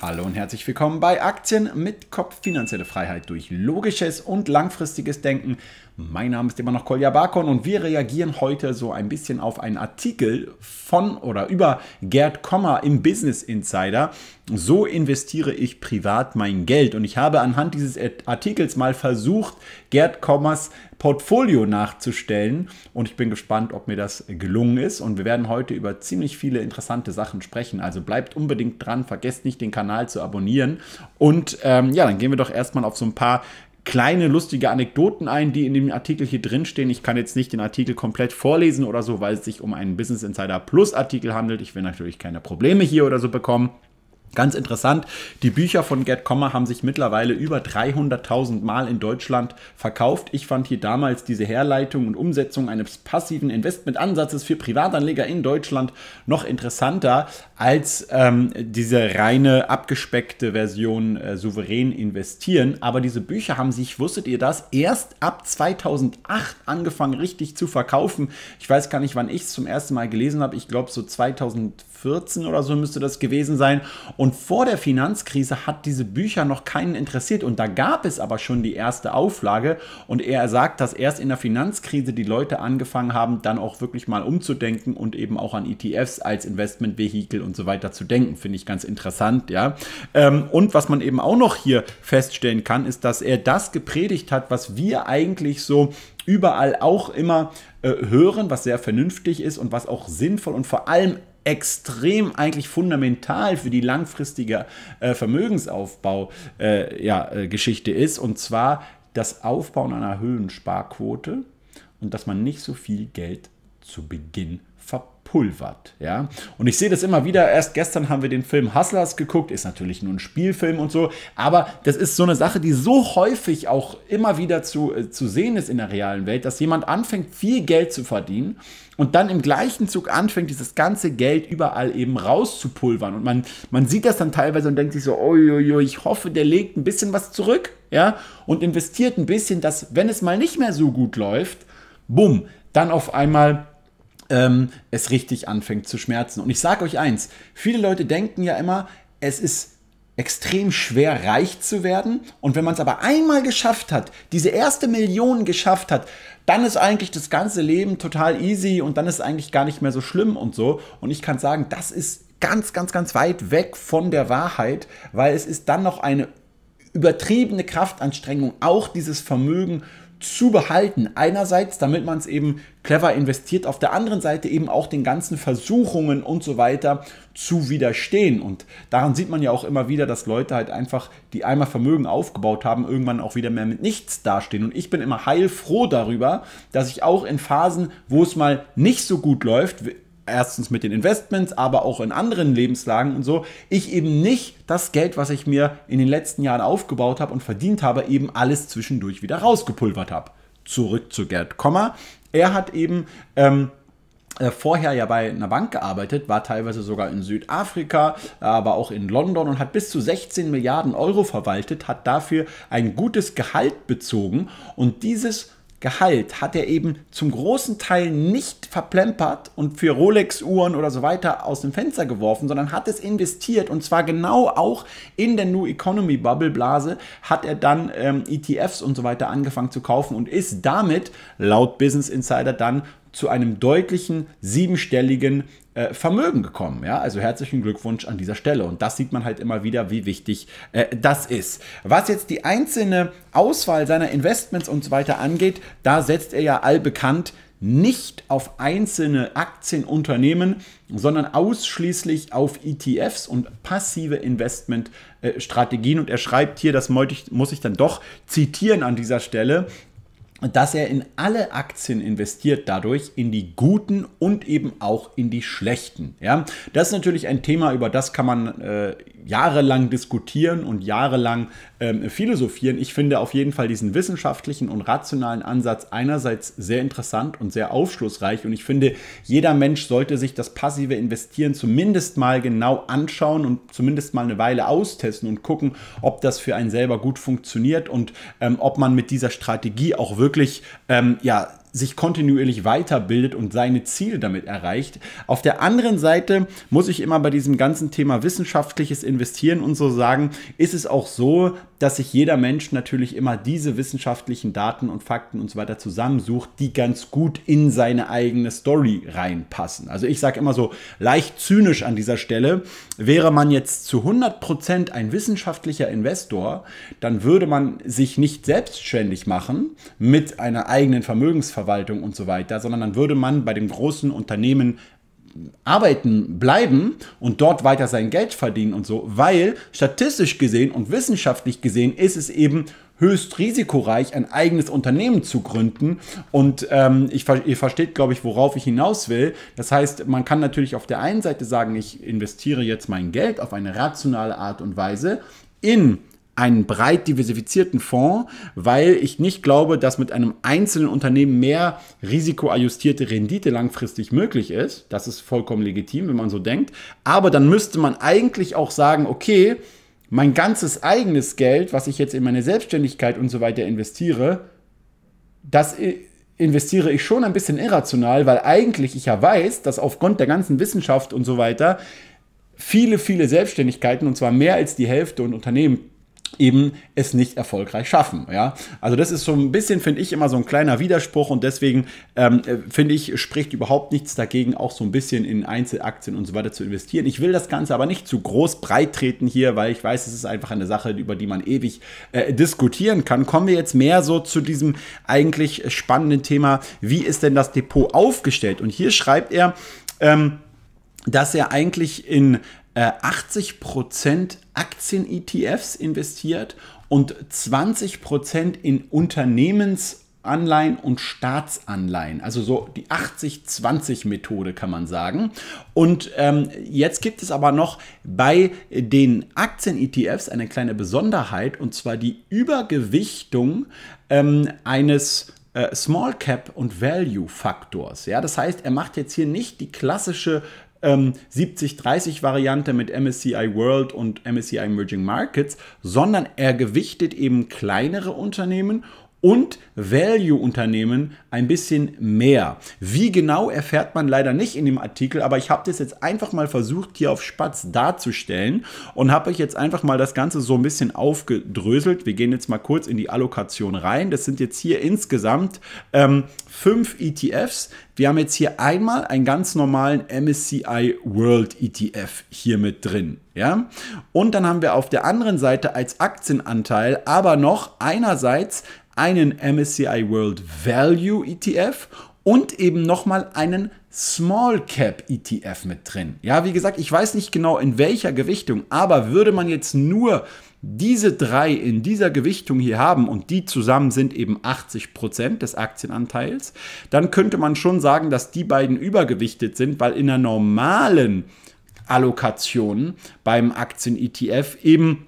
Hallo und herzlich willkommen bei Aktien mit Kopf finanzielle Freiheit durch logisches und langfristiges Denken mein Name ist immer noch Kolja Barkon und wir reagieren heute so ein bisschen auf einen Artikel von oder über Gerd Kommer im Business Insider. So investiere ich privat mein Geld. Und ich habe anhand dieses Artikels mal versucht, Gerd Kommers Portfolio nachzustellen. Und ich bin gespannt, ob mir das gelungen ist. Und wir werden heute über ziemlich viele interessante Sachen sprechen. Also bleibt unbedingt dran, vergesst nicht, den Kanal zu abonnieren. Und ähm, ja, dann gehen wir doch erstmal auf so ein paar kleine lustige Anekdoten ein, die in dem Artikel hier drinstehen. Ich kann jetzt nicht den Artikel komplett vorlesen oder so, weil es sich um einen Business Insider Plus Artikel handelt. Ich will natürlich keine Probleme hier oder so bekommen. Ganz interessant, die Bücher von Gerd Kommer haben sich mittlerweile über 300.000 Mal in Deutschland verkauft. Ich fand hier damals diese Herleitung und Umsetzung eines passiven Investmentansatzes für Privatanleger in Deutschland noch interessanter als ähm, diese reine abgespeckte Version äh, souverän investieren. Aber diese Bücher haben sich, wusstet ihr das, erst ab 2008 angefangen richtig zu verkaufen. Ich weiß gar nicht, wann ich es zum ersten Mal gelesen habe. Ich glaube so 2004 2014 oder so müsste das gewesen sein. Und vor der Finanzkrise hat diese Bücher noch keinen interessiert. Und da gab es aber schon die erste Auflage. Und er sagt, dass erst in der Finanzkrise die Leute angefangen haben, dann auch wirklich mal umzudenken und eben auch an ETFs als Investmentvehikel und so weiter zu denken. Finde ich ganz interessant, ja. Ähm, und was man eben auch noch hier feststellen kann, ist, dass er das gepredigt hat, was wir eigentlich so überall auch immer äh, hören, was sehr vernünftig ist und was auch sinnvoll und vor allem extrem eigentlich fundamental für die langfristige äh, Vermögensaufbau-Geschichte äh, äh, ist, und zwar das Aufbauen einer Höhensparquote und dass man nicht so viel Geld zu Beginn verpulvert. Ja? Und ich sehe das immer wieder. Erst gestern haben wir den Film Hustlers geguckt. Ist natürlich nur ein Spielfilm und so. Aber das ist so eine Sache, die so häufig auch immer wieder zu, äh, zu sehen ist in der realen Welt, dass jemand anfängt, viel Geld zu verdienen und dann im gleichen Zug anfängt, dieses ganze Geld überall eben rauszupulvern. Und man, man sieht das dann teilweise und denkt sich so, oh, ich hoffe, der legt ein bisschen was zurück, ja, und investiert ein bisschen, dass, wenn es mal nicht mehr so gut läuft, bumm, dann auf einmal ähm, es richtig anfängt zu schmerzen. Und ich sage euch eins, viele Leute denken ja immer, es ist extrem schwer reich zu werden. Und wenn man es aber einmal geschafft hat, diese erste Million geschafft hat, dann ist eigentlich das ganze Leben total easy und dann ist es eigentlich gar nicht mehr so schlimm und so. Und ich kann sagen, das ist ganz, ganz, ganz weit weg von der Wahrheit, weil es ist dann noch eine übertriebene Kraftanstrengung, auch dieses Vermögen zu behalten. Einerseits, damit man es eben clever investiert, auf der anderen Seite eben auch den ganzen Versuchungen und so weiter zu widerstehen. Und daran sieht man ja auch immer wieder, dass Leute halt einfach, die einmal Vermögen aufgebaut haben, irgendwann auch wieder mehr mit nichts dastehen. Und ich bin immer heilfroh darüber, dass ich auch in Phasen, wo es mal nicht so gut läuft, erstens mit den Investments, aber auch in anderen Lebenslagen und so, ich eben nicht das Geld, was ich mir in den letzten Jahren aufgebaut habe und verdient habe, eben alles zwischendurch wieder rausgepulvert habe. Zurück zu Gerd Kommer. Er hat eben ähm, äh, vorher ja bei einer Bank gearbeitet, war teilweise sogar in Südafrika, aber auch in London und hat bis zu 16 Milliarden Euro verwaltet, hat dafür ein gutes Gehalt bezogen und dieses Gehalt hat er eben zum großen Teil nicht verplempert und für Rolex-Uhren oder so weiter aus dem Fenster geworfen, sondern hat es investiert und zwar genau auch in der New Economy Bubble Blase hat er dann ähm, ETFs und so weiter angefangen zu kaufen und ist damit laut Business Insider dann zu einem deutlichen siebenstelligen äh, Vermögen gekommen. Ja? Also herzlichen Glückwunsch an dieser Stelle. Und das sieht man halt immer wieder, wie wichtig äh, das ist. Was jetzt die einzelne Auswahl seiner Investments und so weiter angeht, da setzt er ja allbekannt nicht auf einzelne Aktienunternehmen, sondern ausschließlich auf ETFs und passive Investmentstrategien. Äh, und er schreibt hier, das muss ich dann doch zitieren an dieser Stelle, dass er in alle Aktien investiert, dadurch in die guten und eben auch in die schlechten. Ja? Das ist natürlich ein Thema, über das kann man äh, jahrelang diskutieren und jahrelang ähm, philosophieren. Ich finde auf jeden Fall diesen wissenschaftlichen und rationalen Ansatz einerseits sehr interessant und sehr aufschlussreich und ich finde, jeder Mensch sollte sich das passive Investieren zumindest mal genau anschauen und zumindest mal eine Weile austesten und gucken, ob das für einen selber gut funktioniert und ähm, ob man mit dieser Strategie auch wirklich wirklich ähm, ja, sich kontinuierlich weiterbildet und seine Ziele damit erreicht. Auf der anderen Seite muss ich immer bei diesem ganzen Thema wissenschaftliches Investieren und so sagen, ist es auch so, dass sich jeder Mensch natürlich immer diese wissenschaftlichen Daten und Fakten und so weiter zusammensucht, die ganz gut in seine eigene Story reinpassen. Also ich sage immer so leicht zynisch an dieser Stelle, wäre man jetzt zu 100% ein wissenschaftlicher Investor, dann würde man sich nicht selbstständig machen mit einer eigenen Vermögensverwaltung und so weiter, sondern dann würde man bei dem großen Unternehmen arbeiten bleiben und dort weiter sein Geld verdienen und so, weil statistisch gesehen und wissenschaftlich gesehen ist es eben höchst risikoreich, ein eigenes Unternehmen zu gründen. Und ähm, ich, ihr versteht, glaube ich, worauf ich hinaus will. Das heißt, man kann natürlich auf der einen Seite sagen, ich investiere jetzt mein Geld auf eine rationale Art und Weise in einen breit diversifizierten Fonds, weil ich nicht glaube, dass mit einem einzelnen Unternehmen mehr risikoajustierte Rendite langfristig möglich ist. Das ist vollkommen legitim, wenn man so denkt. Aber dann müsste man eigentlich auch sagen, okay, mein ganzes eigenes Geld, was ich jetzt in meine Selbstständigkeit und so weiter investiere, das investiere ich schon ein bisschen irrational, weil eigentlich ich ja weiß, dass aufgrund der ganzen Wissenschaft und so weiter viele, viele Selbstständigkeiten, und zwar mehr als die Hälfte und Unternehmen eben es nicht erfolgreich schaffen. Ja? Also das ist so ein bisschen, finde ich, immer so ein kleiner Widerspruch und deswegen ähm, äh, finde ich, spricht überhaupt nichts dagegen, auch so ein bisschen in Einzelaktien und so weiter zu investieren. Ich will das Ganze aber nicht zu groß breit treten hier, weil ich weiß, es ist einfach eine Sache, über die man ewig äh, diskutieren kann. Kommen wir jetzt mehr so zu diesem eigentlich spannenden Thema, wie ist denn das Depot aufgestellt? Und hier schreibt er, ähm, dass er eigentlich in äh, 80% Aktien-ETFs investiert und 20% in Unternehmensanleihen und Staatsanleihen. Also so die 80-20-Methode kann man sagen. Und ähm, jetzt gibt es aber noch bei den Aktien-ETFs eine kleine Besonderheit und zwar die Übergewichtung ähm, eines äh, Small Cap und Value Faktors. Ja, das heißt, er macht jetzt hier nicht die klassische ähm, 70-30-Variante mit MSCI World und MSCI Emerging Markets, sondern er gewichtet eben kleinere Unternehmen und Value-Unternehmen ein bisschen mehr. Wie genau erfährt man leider nicht in dem Artikel, aber ich habe das jetzt einfach mal versucht, hier auf Spatz darzustellen und habe euch jetzt einfach mal das Ganze so ein bisschen aufgedröselt. Wir gehen jetzt mal kurz in die Allokation rein. Das sind jetzt hier insgesamt ähm, fünf ETFs. Wir haben jetzt hier einmal einen ganz normalen MSCI World ETF hier mit drin. Ja? Und dann haben wir auf der anderen Seite als Aktienanteil aber noch einerseits einen MSCI World Value ETF und eben nochmal einen Small Cap ETF mit drin. Ja, wie gesagt, ich weiß nicht genau in welcher Gewichtung, aber würde man jetzt nur diese drei in dieser Gewichtung hier haben und die zusammen sind eben 80% Prozent des Aktienanteils, dann könnte man schon sagen, dass die beiden übergewichtet sind, weil in der normalen Allokation beim Aktien-ETF eben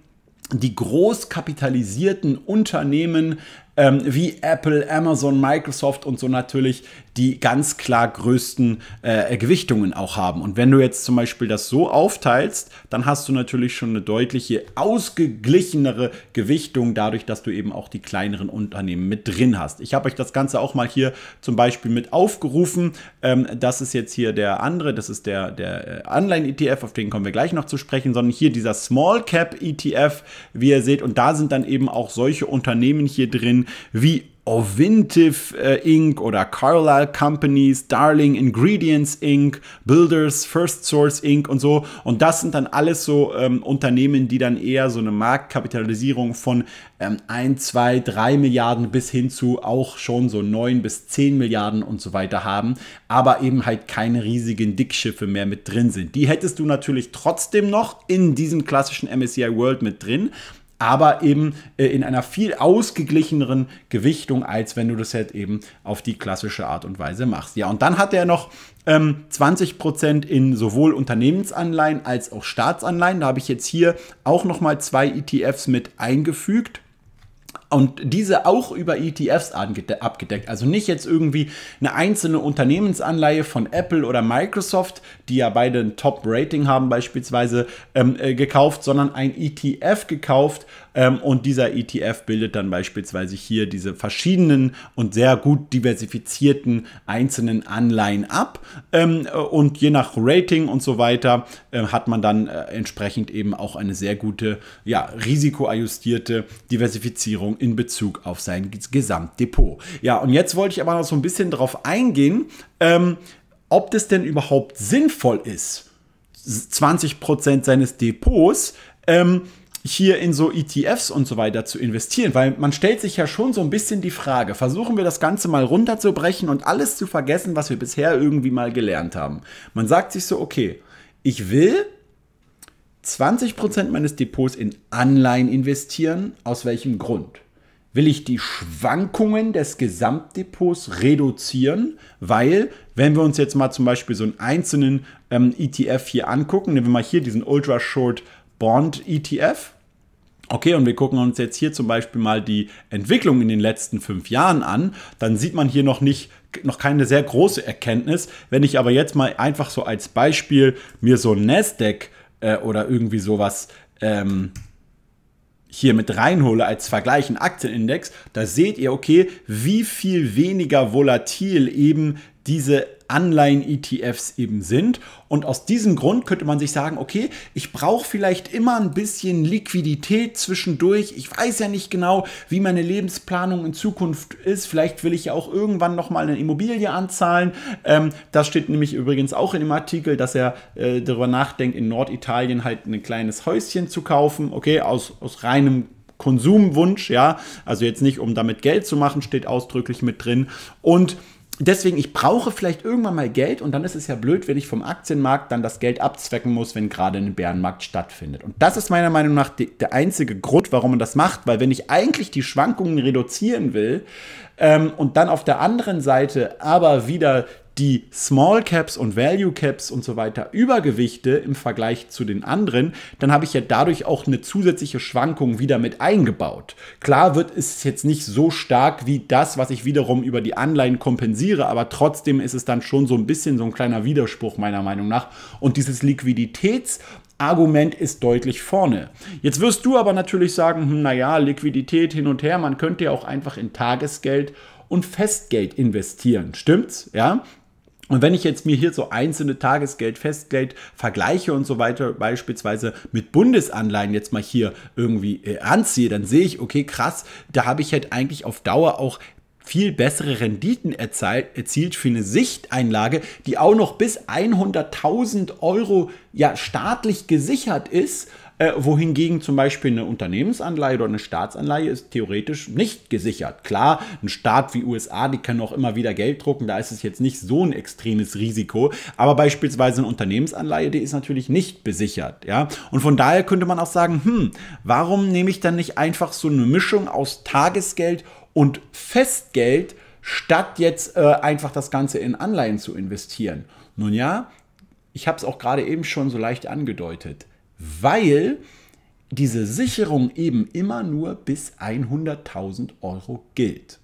die großkapitalisierten Unternehmen ähm, wie Apple, Amazon, Microsoft und so natürlich die ganz klar größten äh, Gewichtungen auch haben. Und wenn du jetzt zum Beispiel das so aufteilst, dann hast du natürlich schon eine deutliche, ausgeglichenere Gewichtung, dadurch, dass du eben auch die kleineren Unternehmen mit drin hast. Ich habe euch das Ganze auch mal hier zum Beispiel mit aufgerufen. Ähm, das ist jetzt hier der andere, das ist der, der Anleihen-ETF, äh, auf den kommen wir gleich noch zu sprechen, sondern hier dieser Small Cap ETF, wie ihr seht. Und da sind dann eben auch solche Unternehmen hier drin, Unternehmen wie Ovintiv äh, Inc. oder Carlyle Companies, Darling Ingredients Inc., Builders, First Source Inc. und so. Und das sind dann alles so ähm, Unternehmen, die dann eher so eine Marktkapitalisierung von ähm, 1, 2, 3 Milliarden bis hin zu auch schon so 9 bis 10 Milliarden und so weiter haben, aber eben halt keine riesigen Dickschiffe mehr mit drin sind. Die hättest du natürlich trotzdem noch in diesem klassischen MSCI World mit drin, aber eben äh, in einer viel ausgeglicheneren Gewichtung, als wenn du das halt eben auf die klassische Art und Weise machst. Ja, und dann hat er noch ähm, 20% in sowohl Unternehmensanleihen als auch Staatsanleihen. Da habe ich jetzt hier auch nochmal zwei ETFs mit eingefügt und diese auch über ETFs abgedeckt. Also nicht jetzt irgendwie eine einzelne Unternehmensanleihe von Apple oder Microsoft, die ja beide ein Top-Rating haben beispielsweise, ähm, äh, gekauft, sondern ein ETF gekauft ähm, und dieser ETF bildet dann beispielsweise hier diese verschiedenen und sehr gut diversifizierten einzelnen Anleihen ab. Ähm, äh, und je nach Rating und so weiter äh, hat man dann äh, entsprechend eben auch eine sehr gute, ja, risikoajustierte Diversifizierung in Bezug auf sein Gesamtdepot. Ja, und jetzt wollte ich aber noch so ein bisschen darauf eingehen, ähm, ob das denn überhaupt sinnvoll ist, 20% seines Depots ähm, hier in so ETFs und so weiter zu investieren, weil man stellt sich ja schon so ein bisschen die Frage, versuchen wir das Ganze mal runterzubrechen und alles zu vergessen, was wir bisher irgendwie mal gelernt haben. Man sagt sich so, okay, ich will 20% meines Depots in Anleihen investieren, aus welchem Grund? Will ich die Schwankungen des Gesamtdepots reduzieren, weil wenn wir uns jetzt mal zum Beispiel so einen einzelnen ähm, ETF hier angucken, nehmen wir mal hier diesen Ultra Short Bond ETF. Okay, und wir gucken uns jetzt hier zum Beispiel mal die Entwicklung in den letzten fünf Jahren an. Dann sieht man hier noch nicht, noch keine sehr große Erkenntnis. Wenn ich aber jetzt mal einfach so als Beispiel mir so Nasdaq äh, oder irgendwie sowas ähm, hier mit reinhole als Vergleich in Aktienindex, da seht ihr, okay, wie viel weniger volatil eben diese Anleihen-ETFs eben sind. Und aus diesem Grund könnte man sich sagen, okay, ich brauche vielleicht immer ein bisschen Liquidität zwischendurch. Ich weiß ja nicht genau, wie meine Lebensplanung in Zukunft ist. Vielleicht will ich ja auch irgendwann nochmal eine Immobilie anzahlen. Ähm, das steht nämlich übrigens auch in dem Artikel, dass er äh, darüber nachdenkt, in Norditalien halt ein kleines Häuschen zu kaufen. Okay, aus, aus reinem Konsumwunsch, ja. Also jetzt nicht, um damit Geld zu machen, steht ausdrücklich mit drin. Und deswegen, ich brauche vielleicht irgendwann mal Geld und dann ist es ja blöd, wenn ich vom Aktienmarkt dann das Geld abzwecken muss, wenn gerade ein Bärenmarkt stattfindet. Und das ist meiner Meinung nach die, der einzige Grund, warum man das macht, weil wenn ich eigentlich die Schwankungen reduzieren will ähm, und dann auf der anderen Seite aber wieder die Small Caps und Value Caps und so weiter Übergewichte im Vergleich zu den anderen, dann habe ich ja dadurch auch eine zusätzliche Schwankung wieder mit eingebaut. Klar wird es jetzt nicht so stark wie das, was ich wiederum über die Anleihen kompensiere, aber trotzdem ist es dann schon so ein bisschen so ein kleiner Widerspruch meiner Meinung nach. Und dieses Liquiditäts- Argument ist deutlich vorne. Jetzt wirst du aber natürlich sagen, hm, naja, Liquidität hin und her, man könnte ja auch einfach in Tagesgeld und Festgeld investieren. Stimmt's? Ja? Und wenn ich jetzt mir hier so einzelne Tagesgeld, Festgeld vergleiche und so weiter, beispielsweise mit Bundesanleihen jetzt mal hier irgendwie äh, anziehe, dann sehe ich, okay, krass, da habe ich halt eigentlich auf Dauer auch viel bessere Renditen erzielt, für eine Sichteinlage, die auch noch bis 100.000 Euro ja staatlich gesichert ist, äh, wohingegen zum Beispiel eine Unternehmensanleihe oder eine Staatsanleihe ist theoretisch nicht gesichert. Klar, ein Staat wie USA, die kann auch immer wieder Geld drucken, da ist es jetzt nicht so ein extremes Risiko, aber beispielsweise eine Unternehmensanleihe, die ist natürlich nicht besichert. Ja? Und von daher könnte man auch sagen, hm, warum nehme ich dann nicht einfach so eine Mischung aus Tagesgeld und Festgeld, statt jetzt äh, einfach das Ganze in Anleihen zu investieren? Nun ja, ich habe es auch gerade eben schon so leicht angedeutet weil diese Sicherung eben immer nur bis 100.000 Euro gilt.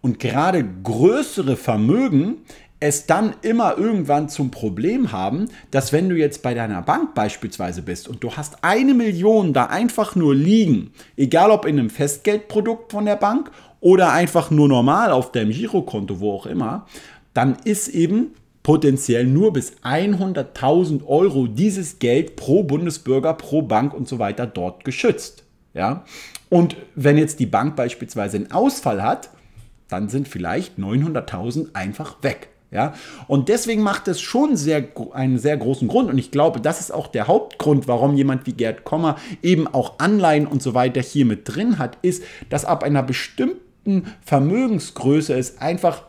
Und gerade größere Vermögen es dann immer irgendwann zum Problem haben, dass wenn du jetzt bei deiner Bank beispielsweise bist und du hast eine Million da einfach nur liegen, egal ob in einem Festgeldprodukt von der Bank oder einfach nur normal auf deinem Girokonto, wo auch immer, dann ist eben potenziell nur bis 100.000 Euro dieses Geld pro Bundesbürger, pro Bank und so weiter dort geschützt. Ja? Und wenn jetzt die Bank beispielsweise einen Ausfall hat, dann sind vielleicht 900.000 einfach weg. Ja? Und deswegen macht es schon sehr, einen sehr großen Grund. Und ich glaube, das ist auch der Hauptgrund, warum jemand wie Gerd Kommer eben auch Anleihen und so weiter hier mit drin hat, ist, dass ab einer bestimmten Vermögensgröße es einfach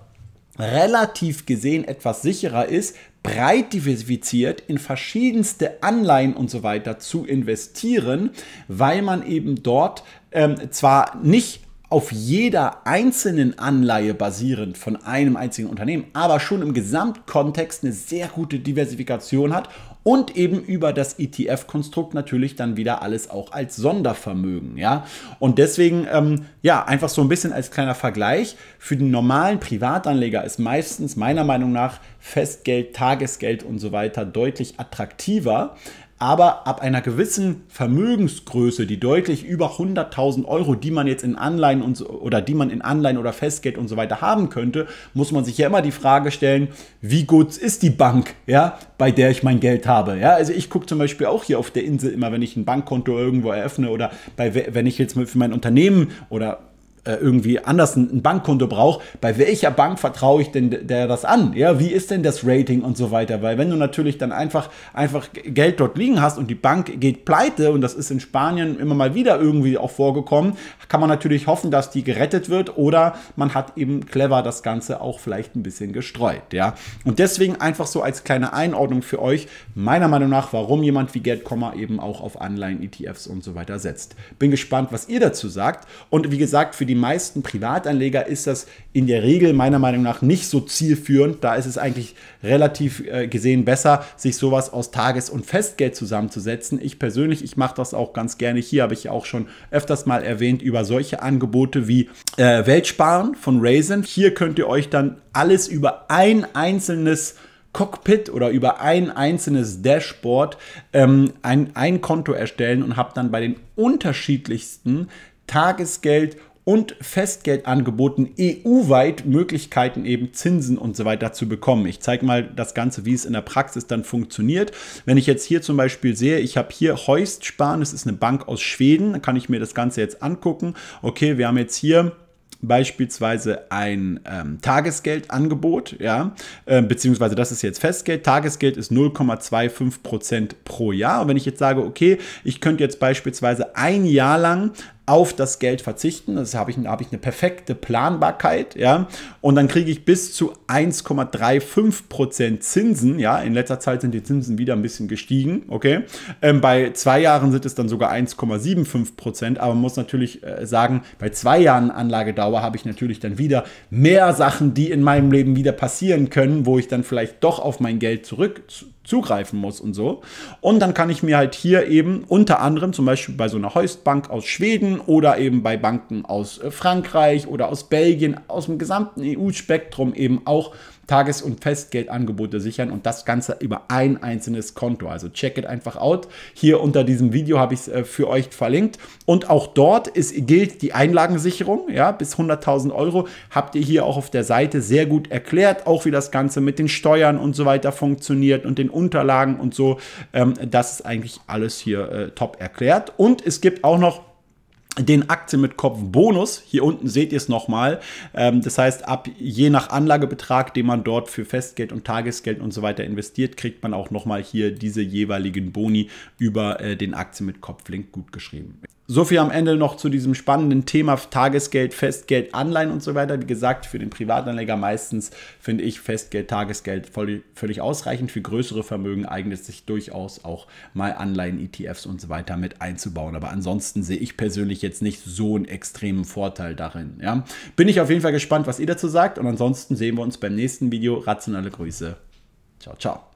relativ gesehen etwas sicherer ist, breit diversifiziert in verschiedenste Anleihen und so weiter zu investieren, weil man eben dort ähm, zwar nicht auf jeder einzelnen Anleihe basierend von einem einzigen Unternehmen, aber schon im Gesamtkontext eine sehr gute Diversifikation hat und eben über das ETF-Konstrukt natürlich dann wieder alles auch als Sondervermögen, ja. Und deswegen, ähm, ja, einfach so ein bisschen als kleiner Vergleich. Für den normalen Privatanleger ist meistens meiner Meinung nach Festgeld, Tagesgeld und so weiter deutlich attraktiver. Aber ab einer gewissen Vermögensgröße, die deutlich über 100.000 Euro, die man jetzt in Anleihen und so, oder die man in Anleihen oder Festgeld und so weiter haben könnte, muss man sich ja immer die Frage stellen, wie gut ist die Bank, ja, bei der ich mein Geld habe. Ja, also ich gucke zum Beispiel auch hier auf der Insel immer, wenn ich ein Bankkonto irgendwo eröffne oder bei, wenn ich jetzt für mein Unternehmen oder äh, irgendwie anders ein, ein Bankkonto brauche, bei welcher Bank vertraue ich denn der das an? Ja, wie ist denn das Rating und so weiter? Weil wenn du natürlich dann einfach, einfach Geld dort liegen hast und die Bank geht pleite und das ist in Spanien immer mal wieder irgendwie auch vorgekommen, kann man natürlich hoffen, dass die gerettet wird oder man hat eben clever das Ganze auch vielleicht ein bisschen gestreut. Ja, und deswegen einfach so als kleine Einordnung für euch, meiner Meinung nach, warum jemand wie Geldkomma eben auch auf Anleihen, ETFs und so weiter setzt. Bin gespannt, was ihr dazu sagt und wie gesagt, für die die meisten Privatanleger ist das in der Regel meiner Meinung nach nicht so zielführend. Da ist es eigentlich relativ äh, gesehen besser, sich sowas aus Tages- und Festgeld zusammenzusetzen. Ich persönlich, ich mache das auch ganz gerne. Hier habe ich auch schon öfters mal erwähnt über solche Angebote wie äh, Weltsparen von Raisin. Hier könnt ihr euch dann alles über ein einzelnes Cockpit oder über ein einzelnes Dashboard ähm, ein, ein Konto erstellen und habt dann bei den unterschiedlichsten Tagesgeld und Festgeldangeboten EU-weit Möglichkeiten eben Zinsen und so weiter zu bekommen. Ich zeige mal das Ganze, wie es in der Praxis dann funktioniert. Wenn ich jetzt hier zum Beispiel sehe, ich habe hier Heust Sparen, das ist eine Bank aus Schweden, dann kann ich mir das Ganze jetzt angucken. Okay, wir haben jetzt hier beispielsweise ein ähm, Tagesgeldangebot, ja, äh, beziehungsweise das ist jetzt Festgeld. Tagesgeld ist 0,25% Prozent pro Jahr. Und wenn ich jetzt sage, okay, ich könnte jetzt beispielsweise ein Jahr lang auf das Geld verzichten. Das habe ich, habe ich eine perfekte Planbarkeit, ja. Und dann kriege ich bis zu 1,35 Prozent Zinsen, ja. In letzter Zeit sind die Zinsen wieder ein bisschen gestiegen, okay. Ähm, bei zwei Jahren sind es dann sogar 1,75 Prozent, aber man muss natürlich äh, sagen, bei zwei Jahren Anlagedauer habe ich natürlich dann wieder mehr Sachen, die in meinem Leben wieder passieren können, wo ich dann vielleicht doch auf mein Geld zurück zugreifen muss und so. Und dann kann ich mir halt hier eben unter anderem zum Beispiel bei so einer Heustbank aus Schweden oder eben bei Banken aus äh, Frankreich oder aus Belgien, aus dem gesamten EU-Spektrum eben auch Tages- und Festgeldangebote sichern und das Ganze über ein einzelnes Konto. Also check it einfach out. Hier unter diesem Video habe ich es äh, für euch verlinkt. Und auch dort ist, gilt die Einlagensicherung, ja, bis 100.000 Euro. Habt ihr hier auch auf der Seite sehr gut erklärt, auch wie das Ganze mit den Steuern und so weiter funktioniert und den Unterlagen und so. Ähm, das ist eigentlich alles hier äh, top erklärt. Und es gibt auch noch den Aktien mit Kopfbonus. Hier unten seht ihr es nochmal. Ähm, das heißt, ab je nach Anlagebetrag, den man dort für Festgeld und Tagesgeld und so weiter investiert, kriegt man auch nochmal hier diese jeweiligen Boni über äh, den Aktien mit Kopf Link gut geschrieben. So viel am Ende noch zu diesem spannenden Thema Tagesgeld, Festgeld, Anleihen und so weiter. Wie gesagt, für den Privatanleger meistens finde ich Festgeld, Tagesgeld voll, völlig ausreichend. Für größere Vermögen eignet sich durchaus auch mal Anleihen, ETFs und so weiter mit einzubauen. Aber ansonsten sehe ich persönlich jetzt nicht so einen extremen Vorteil darin. Ja? Bin ich auf jeden Fall gespannt, was ihr dazu sagt. Und ansonsten sehen wir uns beim nächsten Video. Rationale Grüße. Ciao, ciao.